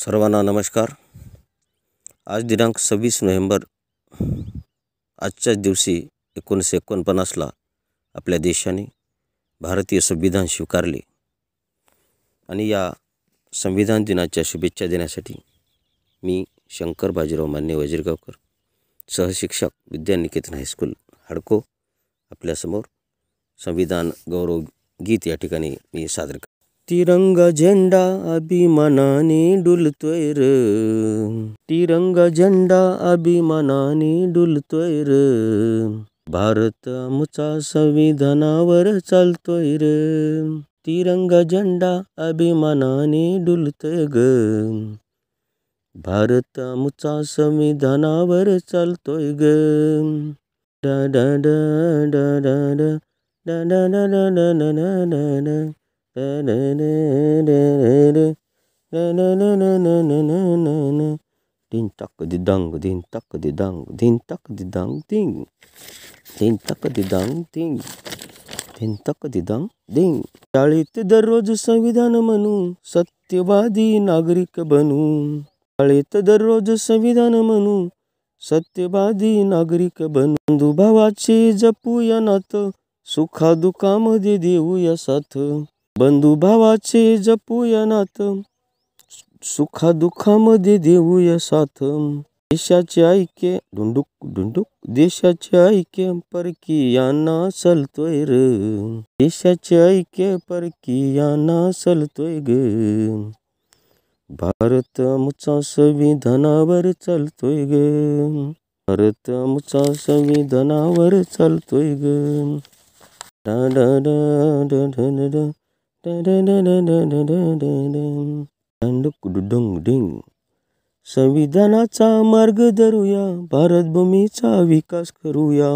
सर्वांना नमस्कार आज दिनांक सव्वीस नोव्हेंबर आजच्याच दिवशी एकोणीसशे एकोणपन्नासला आपल्या देशाने भारतीय संविधान स्वीकारले या संविधान दिना शुभेच्छा देनेस मी शंकर बाजीराव मान्य वजीरगावकर सहशिक्षक विद्यानिकेतन हाईस्कूल हडको हाडको समोर संविधान गौरव गीत यठिका ठिकाणी मी सादर तिरंगा झंडा अभी मनाने डुल तोयर तिरंगा झंडा अभी मनाने डुल भारत आमचा संविधानावर चालतोय र तिरंगा झंडा अभिमानाने डुलतोय ग भारत आमचा संविधानावर चालतोय ग डा डा डा डा डा डा डा डा डा डा डा Ding tuck the dung, ding tuck the dung, ding tuck the dung, ding. Ding tuck the dung, ding. Ding tuck the dung, ding. चाळीत दररोज संविधान म्हणू सत्यवादी नागरिक बनू चाळीत दररोज संविधान म्हणू सत्यवादी नागरिक बनू भावाचे जपूया नात सुखादुखामध्ये देऊया साथ बंधुभावाचे जपूया नात सुखादुःखामध्ये देऊया साथ देशाचे ऐक्य ढुंडूक ढुंडूक देशाचे ऐक्य परकी यांना सलतोय र देशाचे ऐक्य परकी यांना सलतोय ग भारत मुचा संविधानावर चालतोय ग भारत मुचा संविधानावर चालतोय ग डा डा डा संविधानाचा मार्ग धरूया भारतभूमीचा विकास करूया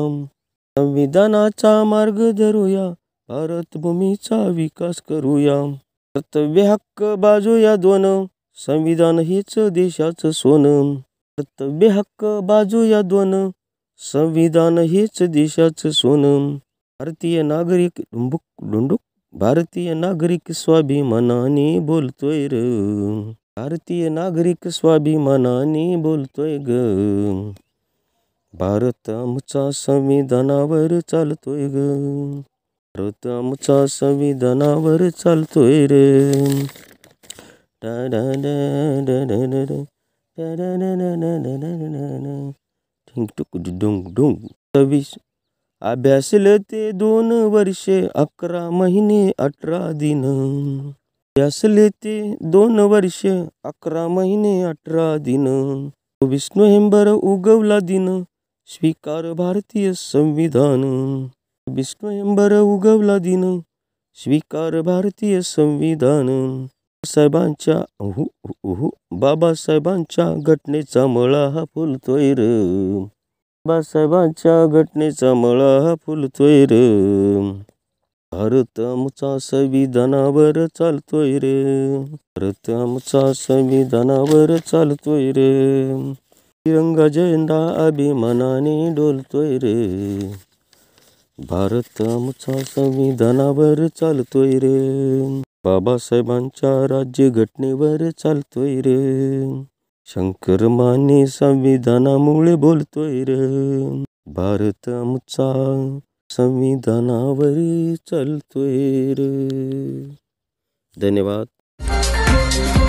संविधानाचा मार्ग धरूया भारतभूमीचा विकास करूया कर्तव्य हक्क बाजूया दोन संविधान हेच देशाच सोनं कर्तव्य हक्क बाजूया दोन संविधान हेच देशाच सोनं भारतीय नागरिक डुंबुक डुंडुक भारतीय नागरिक स्वाभिमानाने बोलतो र भारतीय नागरिक स्वाभिमानाने बोलतो ग भारत आमचा संविधानावर चालतोय ग भारत आमचा संविधानावर चालतोय रे डा डा डा डा सव्वीस अभ्यासले ते दोन वर्षे अकरा महिने अठरा दिन अभ्यासले ते दोन वर्षे अकरा महिने अठरा दिन चोवीस नोव्हेंबर उगवला दिन स्वीकार भारतीय संविधान चोवीस नोव्हेंबर उगवला दिन स्वीकार भारतीय संविधान साहेबांच्या बाबासाहेबांच्या घटनेचा मळा हा फुलतोय र बाबासाहेबांच्या घटनेचा मळा फुलतोय रे भारत आमचा संविधानावर चालतोय रे भारत आमचा संविधानावर चालतोय रे तिरंगा झेंडा अभिमानाने डोलतोय रे भारत आमचा संविधानावर चालतोय रे बाबासाहेबांच्या राज्यघटनेवर चालतोय रे शंकर माने संविधानामुळे बोलतोय र भारत आमचा संविधानावर चालतोय र धन्यवाद